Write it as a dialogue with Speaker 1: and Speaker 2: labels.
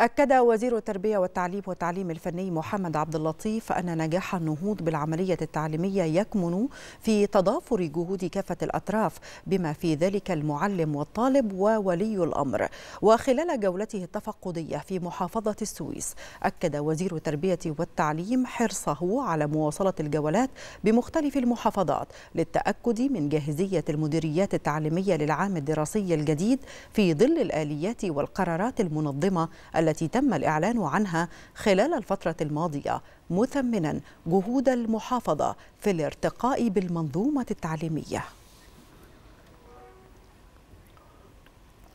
Speaker 1: أكد وزير التربية والتعليم والتعليم الفني محمد عبد اللطيف أن نجاح النهوض بالعملية التعليمية يكمن في تضافر جهود كافة الأطراف بما في ذلك المعلم والطالب وولي الأمر وخلال جولته التفقدية في محافظة السويس أكد وزير التربية والتعليم حرصه على مواصلة الجولات بمختلف المحافظات للتأكد من جاهزية المديريات التعليمية للعام الدراسي الجديد في ظل الآليات والقرارات المنظمة التي التي تم الإعلان عنها خلال الفترة الماضية مثمنا جهود المحافظة في الارتقاء بالمنظومة التعليمية